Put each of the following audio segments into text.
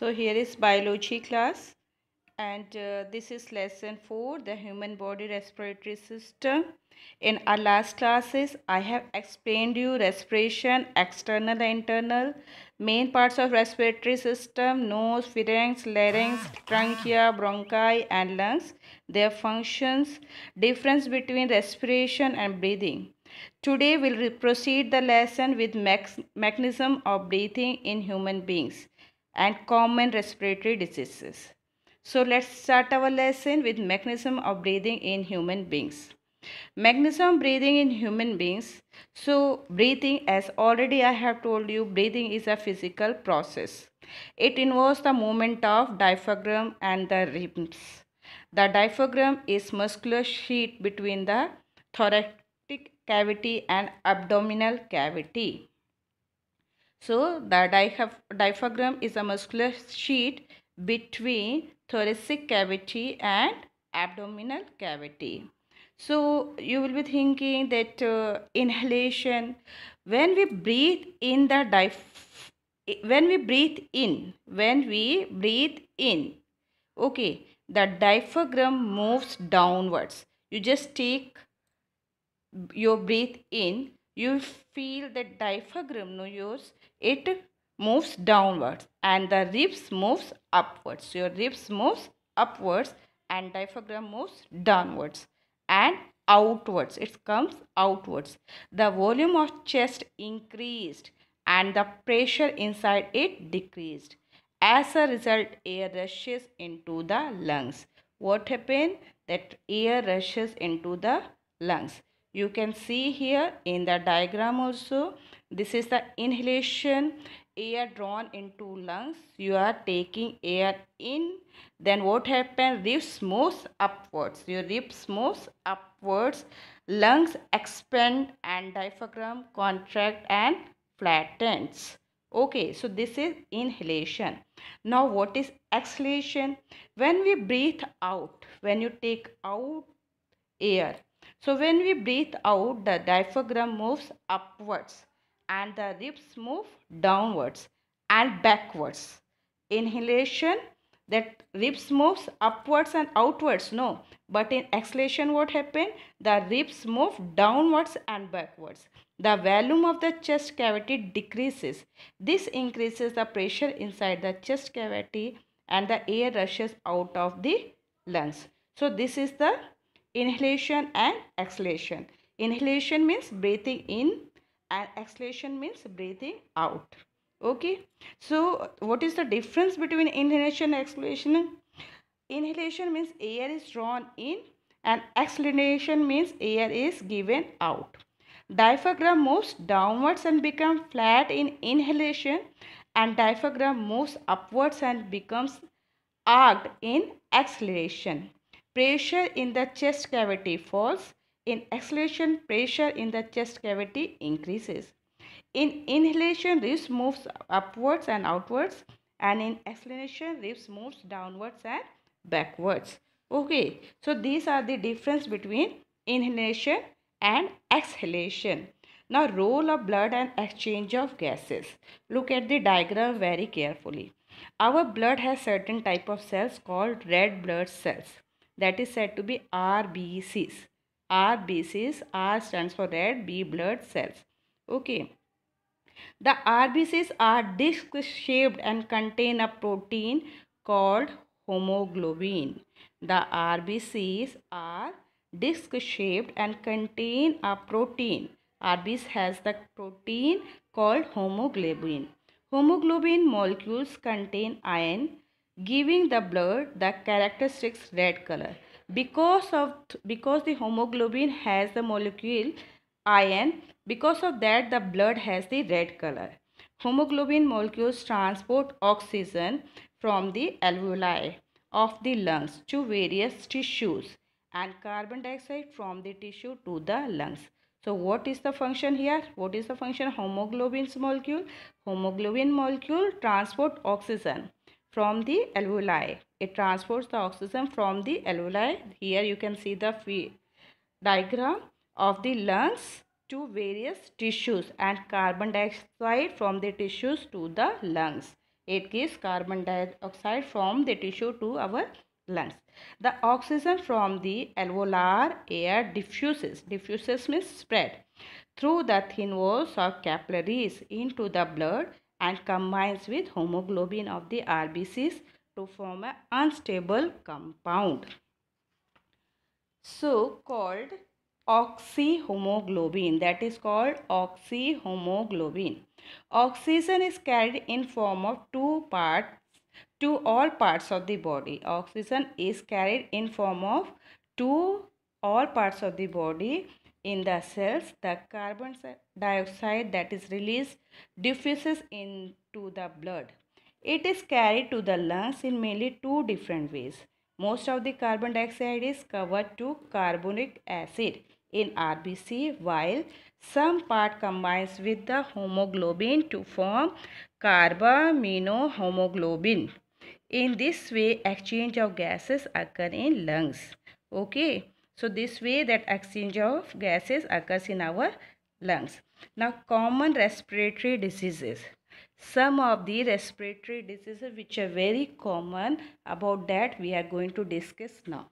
So here is biology class and uh, this is lesson 4 the human body respiratory system. In our last classes I have explained you respiration external internal main parts of respiratory system nose pharynx larynx trachea bronchi and lungs their functions difference between respiration and breathing. Today we'll proceed the lesson with mechanism of breathing in human beings and common respiratory diseases. So let's start our lesson with mechanism of breathing in human beings. Mechanism of breathing in human beings. So breathing as already I have told you breathing is a physical process. It involves the movement of diaphragm and the ribs. The diaphragm is muscular sheet between the thoracic cavity and abdominal cavity. So the diaphragm is a muscular sheet between thoracic cavity and abdominal cavity. So you will be thinking that uh, inhalation, when we breathe in the diaph when we breathe in, when we breathe in, okay, the diaphragm moves downwards. You just take your breath in you feel the diaphragm no yours it moves downwards and the ribs moves upwards your ribs moves upwards and diaphragm moves downwards and outwards it comes outwards the volume of chest increased and the pressure inside it decreased as a result air rushes into the lungs what happened that air rushes into the lungs you can see here in the diagram also this is the inhalation air drawn into lungs you are taking air in then what happens ribs moves upwards your ribs moves upwards lungs expand and diaphragm contract and flattens okay so this is inhalation now what is exhalation when we breathe out when you take out air so when we breathe out, the diaphragm moves upwards and the ribs move downwards and backwards. Inhalation, that ribs moves upwards and outwards, no. But in exhalation, what happened? The ribs move downwards and backwards. The volume of the chest cavity decreases. This increases the pressure inside the chest cavity and the air rushes out of the lungs. So this is the inhalation and exhalation. Inhalation means breathing in and exhalation means breathing out. Okay. So, what is the difference between inhalation and exhalation? Inhalation means air is drawn in and exhalation means air is given out. Diaphragm moves downwards and becomes flat in inhalation and diaphragm moves upwards and becomes arched in exhalation pressure in the chest cavity falls. In exhalation, pressure in the chest cavity increases. In inhalation, ribs moves upwards and outwards. And in exhalation, ribs moves downwards and backwards. Okay, so these are the difference between inhalation and exhalation. Now, role of blood and exchange of gases. Look at the diagram very carefully. Our blood has certain type of cells called red blood cells that is said to be RBCs. RBCs, R stands for red B blood cells. Okay. The RBCs are disc shaped and contain a protein called homoglobin. The RBCs are disc shaped and contain a protein. RBC has the protein called homoglobin. Homoglobin molecules contain iron, giving the blood the characteristic red color. Because, of because the hemoglobin has the molecule iron, because of that the blood has the red color. Hemoglobin molecules transport oxygen from the alveoli of the lungs to various tissues and carbon dioxide from the tissue to the lungs. So what is the function here? What is the function? Hemoglobin's molecule. Hemoglobin molecule transport oxygen from the alveoli. It transports the oxygen from the alveoli. Here you can see the diagram of the lungs to various tissues and carbon dioxide from the tissues to the lungs. It gives carbon dioxide from the tissue to our lungs. The oxygen from the alveolar air diffuses. Diffuses means spread through the thin walls of capillaries into the blood and combines with homoglobin of the RBCs to form an unstable compound. So called oxyhomoglobin that is called oxyhomoglobin. Oxygen is carried in form of two parts to all parts of the body. Oxygen is carried in form of two all parts of the body in the cells, the carbon dioxide that is released diffuses into the blood. It is carried to the lungs in mainly two different ways. Most of the carbon dioxide is converted to carbonic acid in RBC while some part combines with the homoglobin to form carbaminohomoglobin. In this way, exchange of gases occur in lungs. Okay. So this way that exchange of gases occurs in our lungs. Now common respiratory diseases. Some of the respiratory diseases which are very common about that we are going to discuss now.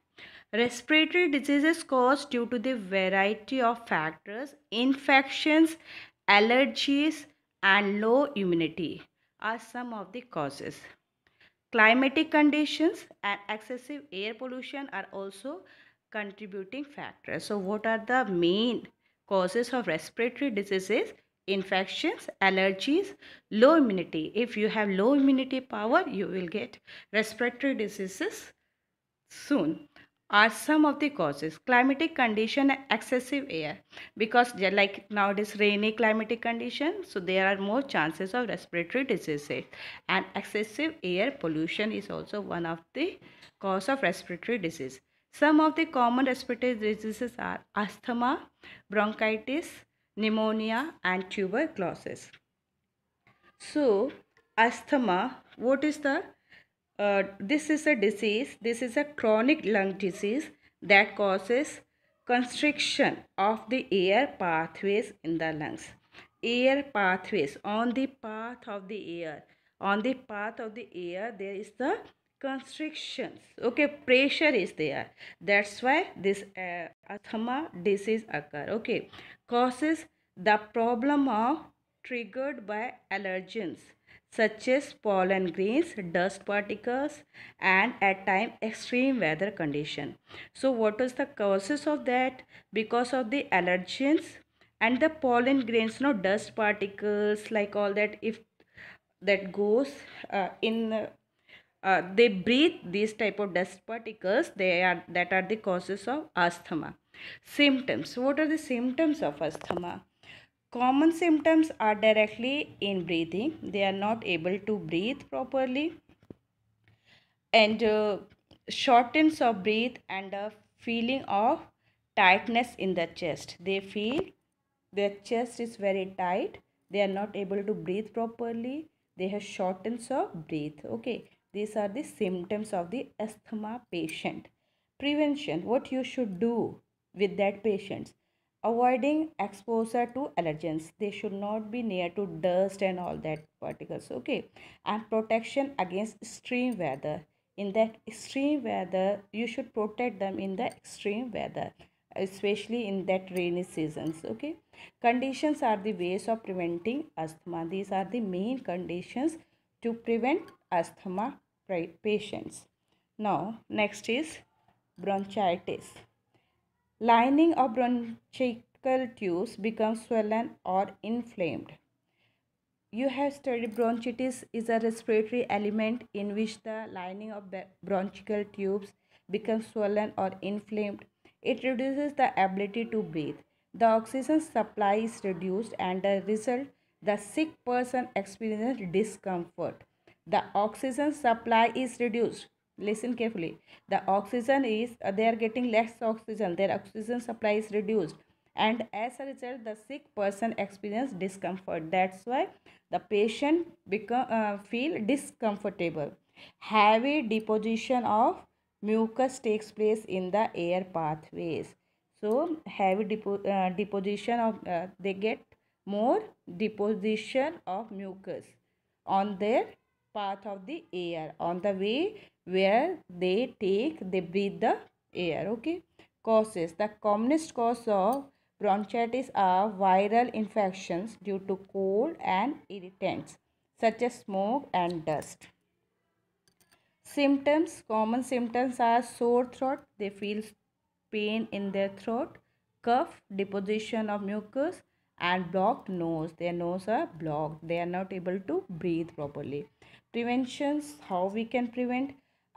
Respiratory diseases caused due to the variety of factors, infections, allergies and low immunity are some of the causes. Climatic conditions and excessive air pollution are also contributing factors. So what are the main causes of respiratory diseases? Infections, allergies, low immunity. If you have low immunity power, you will get respiratory diseases soon are some of the causes climatic condition excessive air because like nowadays rainy climatic condition so there are more chances of respiratory diseases and excessive air pollution is also one of the cause of respiratory disease some of the common respiratory diseases are asthma, bronchitis, pneumonia and tuberculosis. So asthma, what is the, uh, this is a disease, this is a chronic lung disease that causes constriction of the air pathways in the lungs. Air pathways, on the path of the air, on the path of the air there is the constrictions okay pressure is there that's why this uh, asthma disease occur okay causes the problem of triggered by allergens such as pollen grains dust particles and at time extreme weather condition so what is the causes of that because of the allergens and the pollen grains no dust particles like all that if that goes uh, in uh, they breathe these type of dust particles they are that are the causes of asthma symptoms what are the symptoms of asthma common symptoms are directly in breathing they are not able to breathe properly and uh, shortness of breath and a feeling of tightness in the chest they feel their chest is very tight they are not able to breathe properly they have shortness of breath okay these are the symptoms of the asthma patient. Prevention, what you should do with that patients. Avoiding exposure to allergens. They should not be near to dust and all that particles. Okay. And protection against extreme weather. In that extreme weather, you should protect them in the extreme weather especially in that rainy seasons okay conditions are the ways of preventing asthma these are the main conditions to prevent asthma patients. Now, next is bronchitis. Lining of bronchial tubes becomes swollen or inflamed. You have studied bronchitis is a respiratory element in which the lining of the bronchial tubes becomes swollen or inflamed. It reduces the ability to breathe. The oxygen supply is reduced and the result the sick person experiences discomfort the oxygen supply is reduced listen carefully the oxygen is uh, they are getting less oxygen their oxygen supply is reduced and as a result the sick person experience discomfort that's why the patient become uh, feel discomfortable heavy deposition of mucus takes place in the air pathways so heavy depo uh, deposition of uh, they get more deposition of mucus on their path of the air on the way where they take they breathe the air okay causes the commonest cause of bronchitis are viral infections due to cold and irritants such as smoke and dust symptoms common symptoms are sore throat they feel pain in their throat cough deposition of mucus and blocked nose their nose are blocked they are not able to breathe properly preventions how we can prevent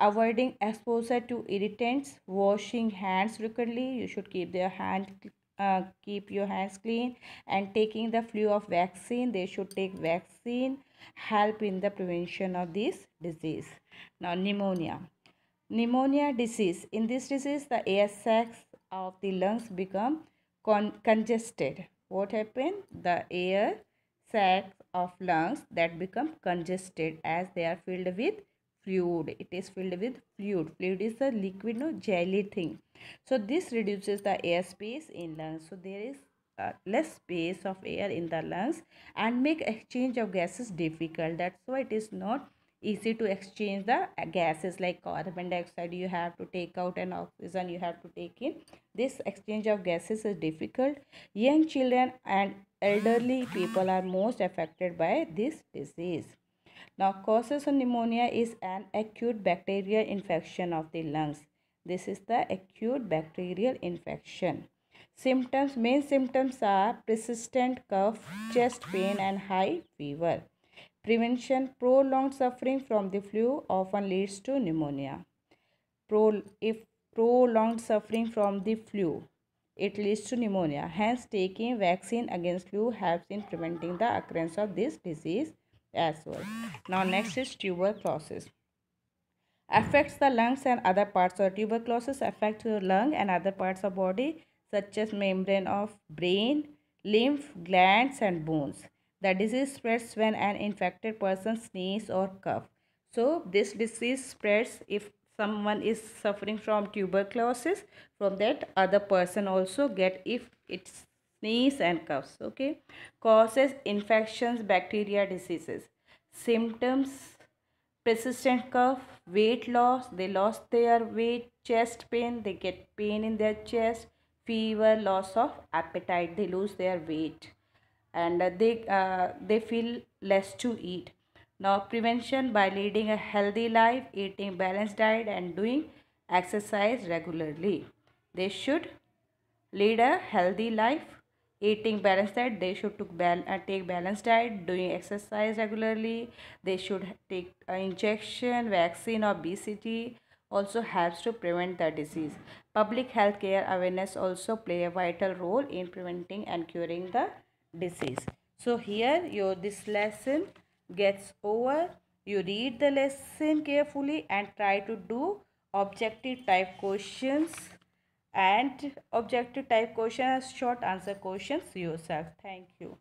avoiding exposure to irritants washing hands frequently you should keep their hand uh, keep your hands clean and taking the flu of vaccine they should take vaccine help in the prevention of this disease now pneumonia pneumonia disease in this disease the air sacs of the lungs become con congested what happened? The air sacs of lungs that become congested as they are filled with fluid. It is filled with fluid. Fluid is a liquid, no jelly thing. So this reduces the air space in lungs. So there is uh, less space of air in the lungs and make exchange of gases difficult. That's why it is not easy to exchange the gases like carbon dioxide you have to take out and oxygen you have to take in this exchange of gases is difficult young children and elderly people are most affected by this disease now causes of pneumonia is an acute bacterial infection of the lungs this is the acute bacterial infection symptoms main symptoms are persistent cough chest pain and high fever Prevention prolonged suffering from the flu often leads to pneumonia. Pro, if prolonged suffering from the flu, it leads to pneumonia. Hence, taking vaccine against flu helps in preventing the occurrence of this disease as well. Now, next is tuberculosis. Affects the lungs and other parts of tuberculosis affects your lung and other parts of body such as membrane of brain, lymph, glands and bones. The disease spreads when an infected person sneezes or coughs. So this disease spreads if someone is suffering from tuberculosis from that other person also get if it sneezes and coughs okay causes infections bacteria diseases symptoms persistent cough weight loss they lost their weight chest pain they get pain in their chest fever loss of appetite they lose their weight and they uh, they feel less to eat now prevention by leading a healthy life eating balanced diet and doing exercise regularly they should lead a healthy life eating balanced diet they should took bal- uh, take balanced diet doing exercise regularly they should take uh, injection vaccine or bct also helps to prevent the disease public health care awareness also play a vital role in preventing and curing the disease. So here your this lesson gets over. You read the lesson carefully and try to do objective type questions and objective type questions short answer questions yourself. Thank you.